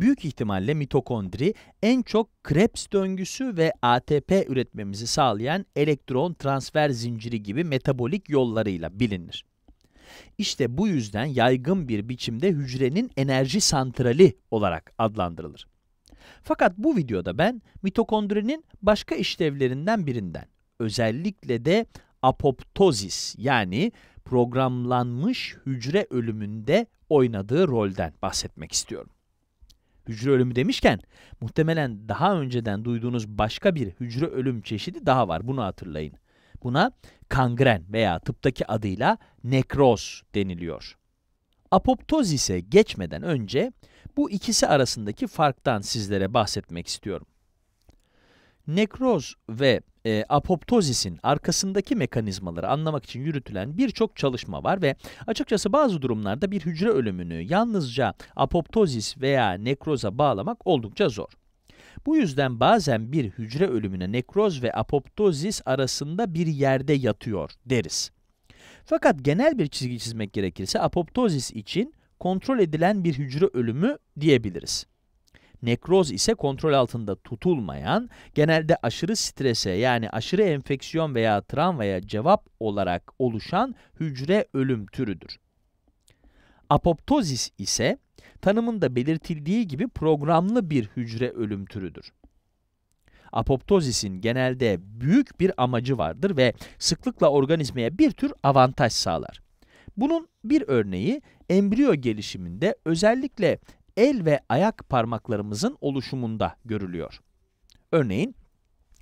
büyük ihtimalle mitokondri en çok Krebs döngüsü ve ATP üretmemizi sağlayan elektron transfer zinciri gibi metabolik yollarıyla bilinir. İşte bu yüzden yaygın bir biçimde hücrenin enerji santrali olarak adlandırılır. Fakat bu videoda ben mitokondrinin başka işlevlerinden birinden, özellikle de apoptozis yani programlanmış hücre ölümünde oynadığı rolden bahsetmek istiyorum hücre ölümü demişken muhtemelen daha önceden duyduğunuz başka bir hücre ölüm çeşidi daha var. Bunu hatırlayın. Buna kangren veya tıptaki adıyla nekroz deniliyor. Apoptoz ise geçmeden önce bu ikisi arasındaki farktan sizlere bahsetmek istiyorum nekroz ve e, apoptozisin arkasındaki mekanizmaları anlamak için yürütülen birçok çalışma var ve açıkçası bazı durumlarda bir hücre ölümünü yalnızca apoptozis veya nekroza bağlamak oldukça zor. Bu yüzden bazen bir hücre ölümüne nekroz ve apoptozis arasında bir yerde yatıyor deriz. Fakat genel bir çizgi çizmek gerekirse apoptozis için kontrol edilen bir hücre ölümü diyebiliriz. Nekroz ise kontrol altında tutulmayan, genelde aşırı strese yani aşırı enfeksiyon veya travmaya cevap olarak oluşan hücre ölüm türüdür. Apoptozis ise tanımında belirtildiği gibi programlı bir hücre ölüm türüdür. Apoptozisin genelde büyük bir amacı vardır ve sıklıkla organizmaya bir tür avantaj sağlar. Bunun bir örneği embriyo gelişiminde özellikle el ve ayak parmaklarımızın oluşumunda görülüyor. Örneğin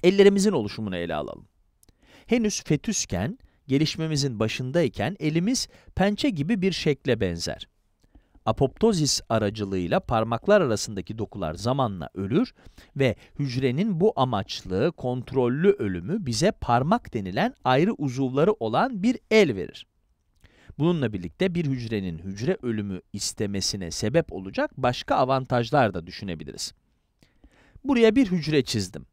ellerimizin oluşumunu ele alalım. Henüz fetüsken, gelişmemizin başındayken elimiz pençe gibi bir şekle benzer. Apoptozis aracılığıyla parmaklar arasındaki dokular zamanla ölür ve hücrenin bu amaçlı, kontrollü ölümü bize parmak denilen ayrı uzuvları olan bir el verir. Bununla birlikte bir hücrenin hücre ölümü istemesine sebep olacak başka avantajlar da düşünebiliriz. Buraya bir hücre çizdim.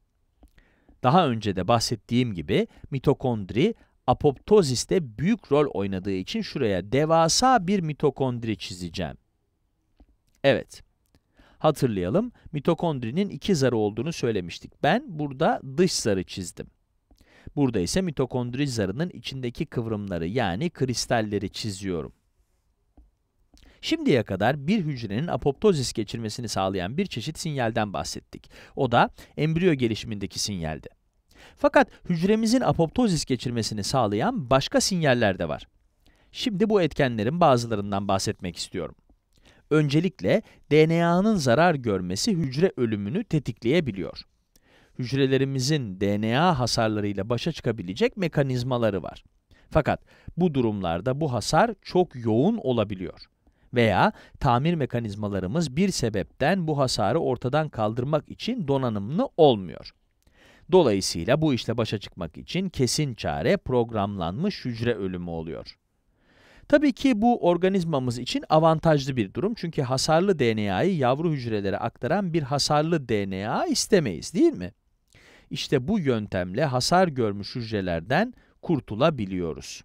Daha önce de bahsettiğim gibi mitokondri apoptoziste büyük rol oynadığı için şuraya devasa bir mitokondri çizeceğim. Evet. Hatırlayalım, mitokondrinin iki zarı olduğunu söylemiştik. Ben burada dış zarı çizdim. Burada ise mitokondri zarının içindeki kıvrımları yani kristalleri çiziyorum. Şimdiye kadar bir hücrenin apoptozis geçirmesini sağlayan bir çeşit sinyalden bahsettik. O da embriyo gelişimindeki sinyaldi. Fakat hücremizin apoptozis geçirmesini sağlayan başka sinyaller de var. Şimdi bu etkenlerin bazılarından bahsetmek istiyorum. Öncelikle DNA'nın zarar görmesi hücre ölümünü tetikleyebiliyor hücrelerimizin DNA hasarlarıyla başa çıkabilecek mekanizmaları var. Fakat bu durumlarda bu hasar çok yoğun olabiliyor. Veya tamir mekanizmalarımız bir sebepten bu hasarı ortadan kaldırmak için donanımlı olmuyor. Dolayısıyla bu işle başa çıkmak için kesin çare programlanmış hücre ölümü oluyor. Tabii ki bu organizmamız için avantajlı bir durum çünkü hasarlı DNA'yı yavru hücrelere aktaran bir hasarlı DNA istemeyiz değil mi? İşte bu yöntemle hasar görmüş hücrelerden kurtulabiliyoruz.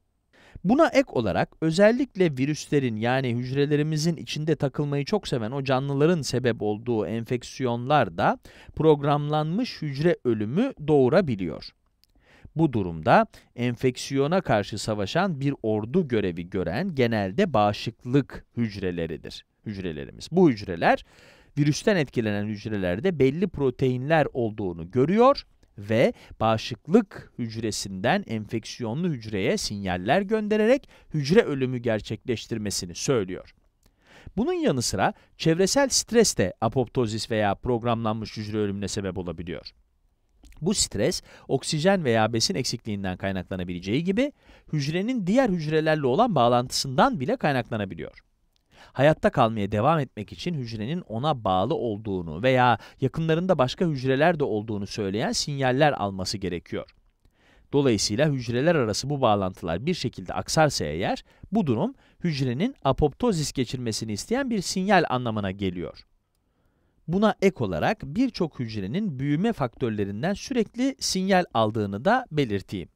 Buna ek olarak özellikle virüslerin yani hücrelerimizin içinde takılmayı çok seven o canlıların sebep olduğu enfeksiyonlar da programlanmış hücre ölümü doğurabiliyor. Bu durumda enfeksiyona karşı savaşan bir ordu görevi gören genelde bağışıklık hücreleridir. Hücrelerimiz. Bu hücreler virüsten etkilenen hücrelerde belli proteinler olduğunu görüyor ve bağışıklık hücresinden enfeksiyonlu hücreye sinyaller göndererek hücre ölümü gerçekleştirmesini söylüyor. Bunun yanı sıra çevresel stres de apoptozis veya programlanmış hücre ölümüne sebep olabiliyor. Bu stres oksijen veya besin eksikliğinden kaynaklanabileceği gibi hücrenin diğer hücrelerle olan bağlantısından bile kaynaklanabiliyor. Hayatta kalmaya devam etmek için hücrenin ona bağlı olduğunu veya yakınlarında başka hücreler de olduğunu söyleyen sinyaller alması gerekiyor. Dolayısıyla hücreler arası bu bağlantılar bir şekilde aksarsa eğer, bu durum hücrenin apoptozis geçirmesini isteyen bir sinyal anlamına geliyor. Buna ek olarak birçok hücrenin büyüme faktörlerinden sürekli sinyal aldığını da belirteyim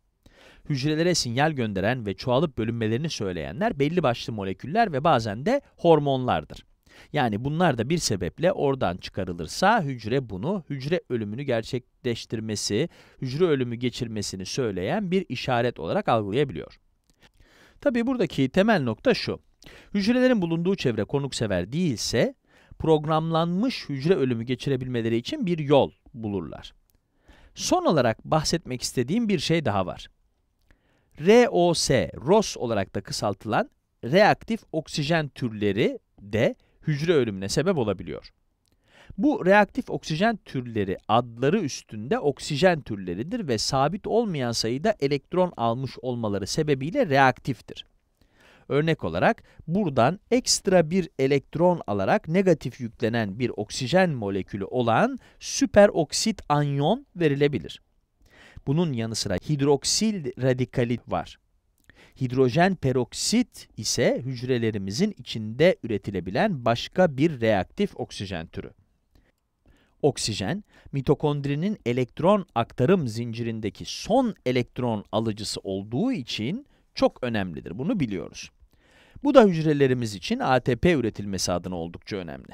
hücrelere sinyal gönderen ve çoğalıp bölünmelerini söyleyenler belli başlı moleküller ve bazen de hormonlardır. Yani bunlar da bir sebeple oradan çıkarılırsa hücre bunu, hücre ölümünü gerçekleştirmesi, hücre ölümü geçirmesini söyleyen bir işaret olarak algılayabiliyor. Tabi buradaki temel nokta şu, hücrelerin bulunduğu çevre konuksever değilse, programlanmış hücre ölümü geçirebilmeleri için bir yol bulurlar. Son olarak bahsetmek istediğim bir şey daha var. ROS, ROS olarak da kısaltılan reaktif oksijen türleri de hücre ölümüne sebep olabiliyor. Bu reaktif oksijen türleri adları üstünde oksijen türleridir ve sabit olmayan sayıda elektron almış olmaları sebebiyle reaktiftir. Örnek olarak buradan ekstra bir elektron alarak negatif yüklenen bir oksijen molekülü olan süperoksit anyon verilebilir. Bunun yanı sıra hidroksil radikali var. Hidrojen peroksit ise hücrelerimizin içinde üretilebilen başka bir reaktif oksijen türü. Oksijen, mitokondrinin elektron aktarım zincirindeki son elektron alıcısı olduğu için çok önemlidir. Bunu biliyoruz. Bu da hücrelerimiz için ATP üretilmesi adına oldukça önemli.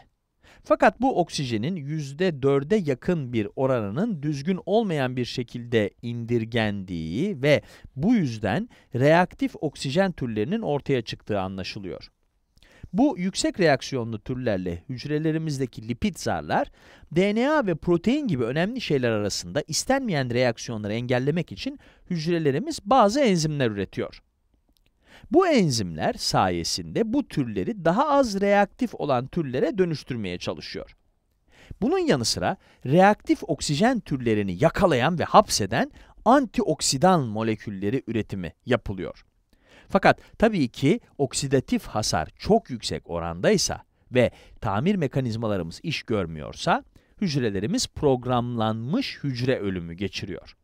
Fakat bu oksijenin %4'e yakın bir oranının düzgün olmayan bir şekilde indirgendiği ve bu yüzden reaktif oksijen türlerinin ortaya çıktığı anlaşılıyor. Bu yüksek reaksiyonlu türlerle hücrelerimizdeki lipid zarlar, DNA ve protein gibi önemli şeyler arasında istenmeyen reaksiyonları engellemek için hücrelerimiz bazı enzimler üretiyor. Bu enzimler sayesinde bu türleri daha az reaktif olan türlere dönüştürmeye çalışıyor. Bunun yanı sıra reaktif oksijen türlerini yakalayan ve hapseden antioksidan molekülleri üretimi yapılıyor. Fakat tabii ki oksidatif hasar çok yüksek orandaysa ve tamir mekanizmalarımız iş görmüyorsa, hücrelerimiz programlanmış hücre ölümü geçiriyor.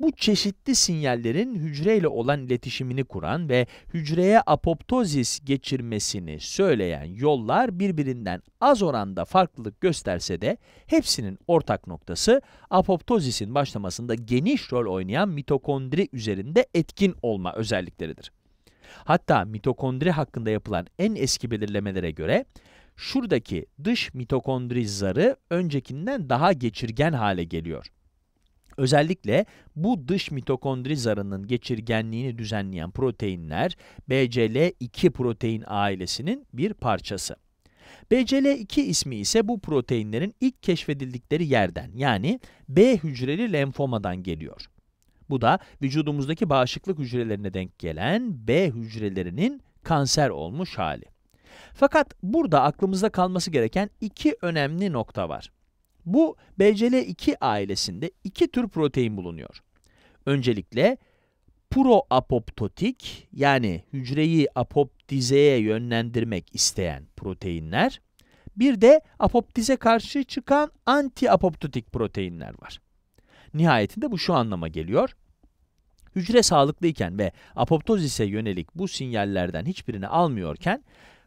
Bu çeşitli sinyallerin hücreyle olan iletişimini kuran ve hücreye apoptozis geçirmesini söyleyen yollar birbirinden az oranda farklılık gösterse de hepsinin ortak noktası apoptozisin başlamasında geniş rol oynayan mitokondri üzerinde etkin olma özellikleridir. Hatta mitokondri hakkında yapılan en eski belirlemelere göre şuradaki dış mitokondri zarı öncekinden daha geçirgen hale geliyor. Özellikle bu dış mitokondri zarının geçirgenliğini düzenleyen proteinler BCL2 protein ailesinin bir parçası. BCL2 ismi ise bu proteinlerin ilk keşfedildikleri yerden yani B hücreli lenfomadan geliyor. Bu da vücudumuzdaki bağışıklık hücrelerine denk gelen B hücrelerinin kanser olmuş hali. Fakat burada aklımızda kalması gereken iki önemli nokta var. Bu BCL2 ailesinde iki tür protein bulunuyor. Öncelikle proapoptotik yani hücreyi apoptizeye yönlendirmek isteyen proteinler, bir de apoptize karşı çıkan antiapoptotik proteinler var. Nihayetinde bu şu anlama geliyor. Hücre sağlıklıyken ve apoptozise yönelik bu sinyallerden hiçbirini almıyorken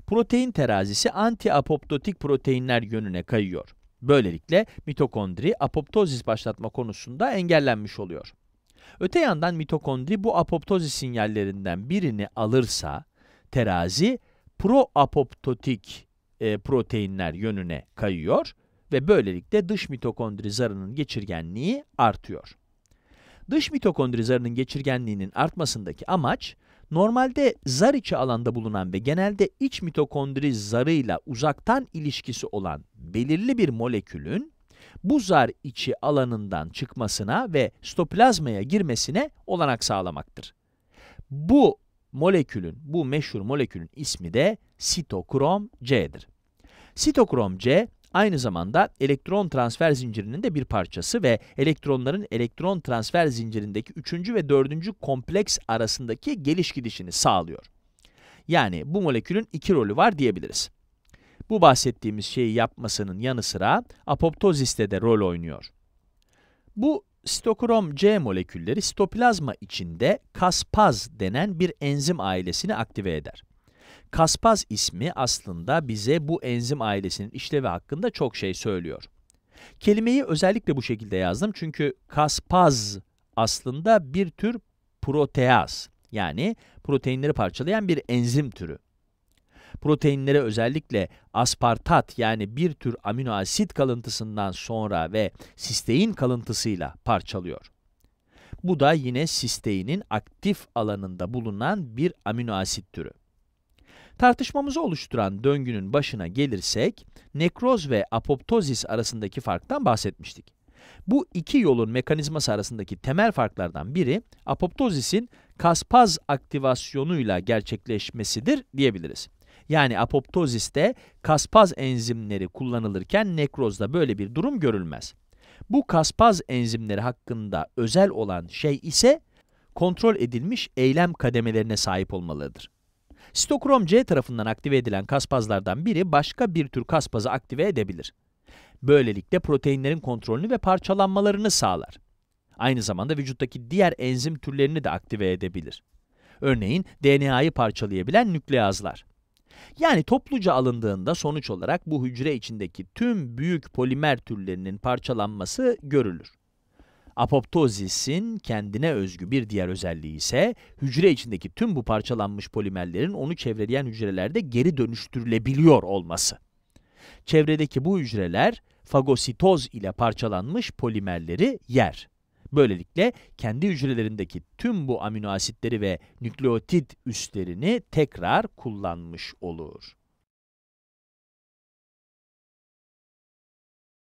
protein terazisi antiapoptotik proteinler yönüne kayıyor. Böylelikle mitokondri apoptozis başlatma konusunda engellenmiş oluyor. Öte yandan mitokondri bu apoptozis sinyallerinden birini alırsa terazi proapoptotik e, proteinler yönüne kayıyor ve böylelikle dış mitokondri zarının geçirgenliği artıyor. Dış mitokondri zarının geçirgenliğinin artmasındaki amaç, normalde zar içi alanda bulunan ve genelde iç mitokondri zarıyla uzaktan ilişkisi olan belirli bir molekülün bu zar içi alanından çıkmasına ve stoplazmaya girmesine olanak sağlamaktır. Bu molekülün, bu meşhur molekülün ismi de sitokrom C'dir. Sitokrom C aynı zamanda elektron transfer zincirinin de bir parçası ve elektronların elektron transfer zincirindeki üçüncü ve dördüncü kompleks arasındaki geliş gidişini sağlıyor. Yani bu molekülün iki rolü var diyebiliriz. Bu bahsettiğimiz şeyi yapmasının yanı sıra apoptoziste de rol oynuyor. Bu stokrom C molekülleri sitoplazma içinde kaspaz denen bir enzim ailesini aktive eder. Kaspaz ismi aslında bize bu enzim ailesinin işlevi hakkında çok şey söylüyor. Kelimeyi özellikle bu şekilde yazdım çünkü kaspaz aslında bir tür proteaz yani proteinleri parçalayan bir enzim türü. Proteinlere özellikle aspartat yani bir tür amino asit kalıntısından sonra ve sistein kalıntısıyla parçalıyor. Bu da yine sisteinin aktif alanında bulunan bir amino asit türü. Tartışmamızı oluşturan döngünün başına gelirsek, nekroz ve apoptozis arasındaki farktan bahsetmiştik. Bu iki yolun mekanizması arasındaki temel farklardan biri, apoptozisin kaspaz aktivasyonuyla gerçekleşmesidir diyebiliriz. Yani apoptoziste kaspaz enzimleri kullanılırken nekrozda böyle bir durum görülmez. Bu kaspaz enzimleri hakkında özel olan şey ise kontrol edilmiş eylem kademelerine sahip olmalıdır. Sitokrom C tarafından aktive edilen kaspazlardan biri başka bir tür kaspazı aktive edebilir. Böylelikle proteinlerin kontrolünü ve parçalanmalarını sağlar. Aynı zamanda vücuttaki diğer enzim türlerini de aktive edebilir. Örneğin DNA'yı parçalayabilen nükleazlar. Yani topluca alındığında sonuç olarak bu hücre içindeki tüm büyük polimer türlerinin parçalanması görülür. Apoptozisin kendine özgü bir diğer özelliği ise hücre içindeki tüm bu parçalanmış polimerlerin onu çevreleyen hücrelerde geri dönüştürülebiliyor olması. Çevredeki bu hücreler fagositoz ile parçalanmış polimerleri yer. Böylelikle kendi hücrelerindeki tüm bu amino asitleri ve nükleotit üslerini tekrar kullanmış olur.